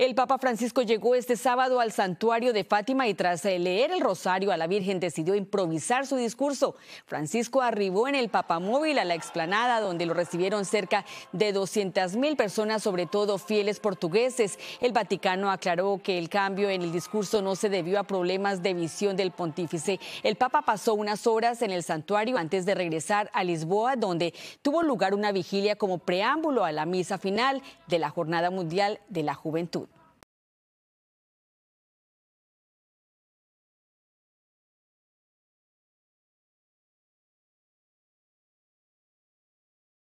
El Papa Francisco llegó este sábado al santuario de Fátima y tras eh, leer el rosario a la Virgen decidió improvisar su discurso. Francisco arribó en el Papamóvil a la explanada donde lo recibieron cerca de 200 mil personas, sobre todo fieles portugueses. El Vaticano aclaró que el cambio en el discurso no se debió a problemas de visión del pontífice. El Papa pasó unas horas en el santuario antes de regresar a Lisboa donde tuvo lugar una vigilia como preámbulo a la misa final de la Jornada Mundial de la Juventud.